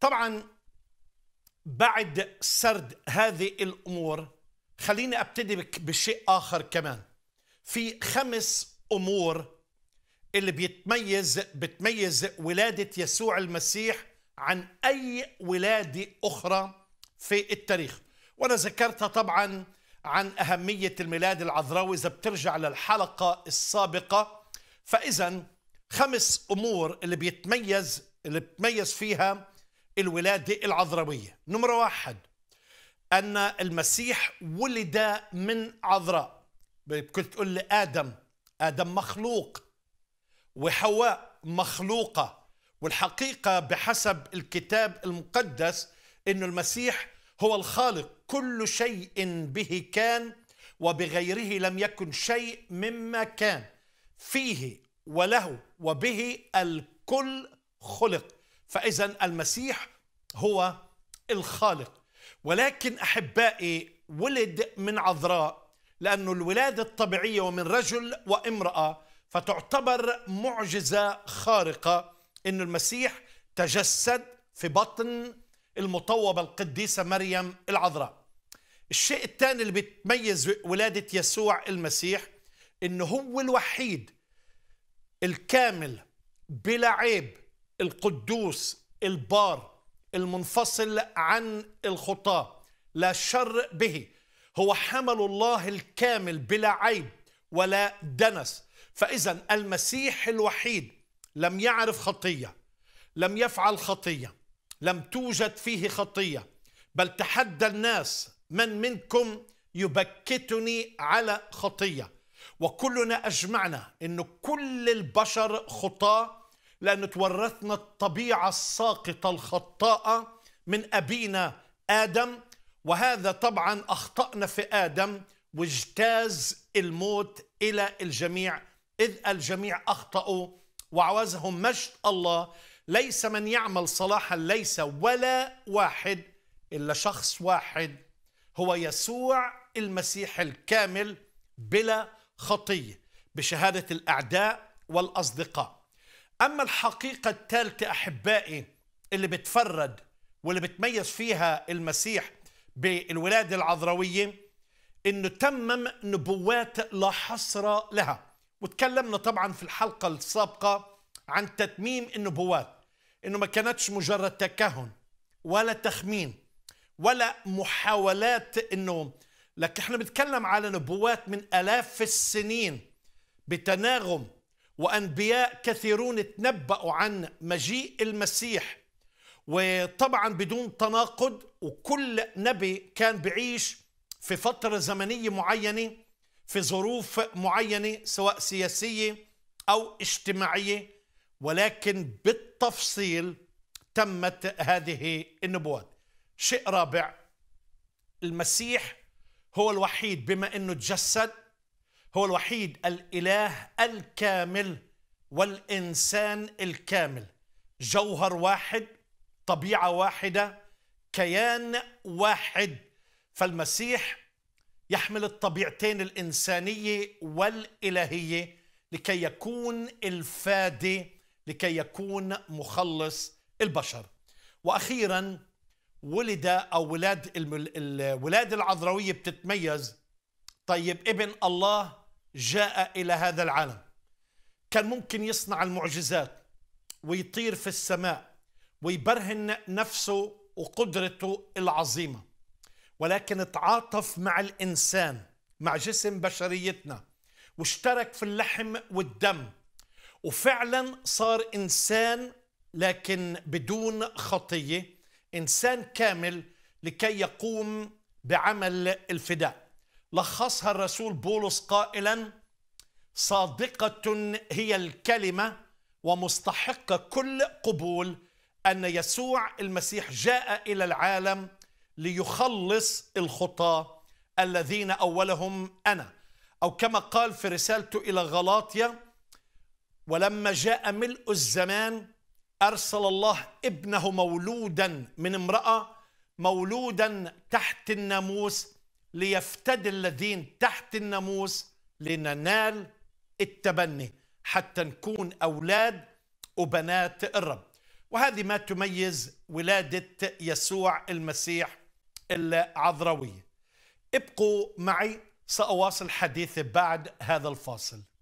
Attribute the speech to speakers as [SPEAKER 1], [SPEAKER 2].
[SPEAKER 1] طبعا بعد سرد هذه الامور خليني ابتدي بشيء اخر كمان في خمس امور اللي بيتميز بتميز ولاده يسوع المسيح عن اي ولاده اخرى في التاريخ وانا ذكرتها طبعا عن اهميه الميلاد العذراوي اذا بترجع للحلقه السابقه فاذا خمس امور اللي بيتميز اللي بتميز فيها الولاده العذراويه نمره واحد ان المسيح ولد من عذراء كنت تقول لي ادم ادم مخلوق وحواء مخلوقه والحقيقه بحسب الكتاب المقدس انه المسيح هو الخالق كل شيء به كان وبغيره لم يكن شيء مما كان فيه وله وبه الكل خلق فاذا المسيح هو الخالق ولكن احبائي ولد من عذراء لانه الولاده الطبيعيه ومن رجل وامراه فتعتبر معجزه خارقه ان المسيح تجسد في بطن المطوبه القديسه مريم العذراء الشيء الثاني اللي بتميز ولاده يسوع المسيح انه هو الوحيد الكامل بلا عيب القدوس البار المنفصل عن الخطاة لا شر به هو حمل الله الكامل بلا عيب ولا دنس فإذا المسيح الوحيد لم يعرف خطية لم يفعل خطية لم توجد فيه خطية بل تحدى الناس من منكم يبكتني على خطية وكلنا أجمعنا أن كل البشر خطاة لأنه تورثنا الطبيعة الساقطة الخطاءة من أبينا آدم وهذا طبعا أخطأنا في آدم واجتاز الموت إلى الجميع إذ الجميع أخطأوا وعوزهم مجد الله ليس من يعمل صلاحا ليس ولا واحد إلا شخص واحد هو يسوع المسيح الكامل بلا خطيه بشهاده الاعداء والاصدقاء أما الحقيقة الثالثة أحبائي اللي بتفرد واللي بتميز فيها المسيح بالولادة العذراوية أنه تمم نبوات لا حصر لها وتكلمنا طبعا في الحلقة السابقة عن تتميم النبوات أنه ما كانتش مجرد تكهن ولا تخمين ولا محاولات أنه لكن احنا بنتكلم على نبوات من آلاف السنين بتناغم وأنبياء كثيرون تنبأوا عن مجيء المسيح وطبعا بدون تناقض وكل نبي كان بعيش في فترة زمنية معينة في ظروف معينة سواء سياسية أو اجتماعية ولكن بالتفصيل تمت هذه النبوات شيء رابع المسيح هو الوحيد بما أنه تجسد هو الوحيد الاله الكامل والانسان الكامل جوهر واحد طبيعه واحده كيان واحد فالمسيح يحمل الطبيعتين الانسانيه والالهيه لكي يكون الفادي لكي يكون مخلص البشر واخيرا ولد او ولاد الولاده العذراويه بتتميز طيب ابن الله جاء إلى هذا العالم كان ممكن يصنع المعجزات ويطير في السماء ويبرهن نفسه وقدرته العظيمة ولكن تعاطف مع الإنسان مع جسم بشريتنا واشترك في اللحم والدم وفعلا صار إنسان لكن بدون خطية إنسان كامل لكي يقوم بعمل الفداء لخصها الرسول بولس قائلا صادقة هي الكلمة ومستحقة كل قبول أن يسوع المسيح جاء إلى العالم ليخلص الخطاة الذين أولهم أنا أو كما قال في رسالته إلى غلاطيا ولما جاء ملء الزمان أرسل الله ابنه مولودا من امرأة مولودا تحت الناموس ليفتدي الذين تحت الناموس لننال التبني حتى نكون أولاد وبنات الرب وهذه ما تميز ولادة يسوع المسيح العذراوية ابقوا معي سأواصل حديثي بعد هذا الفاصل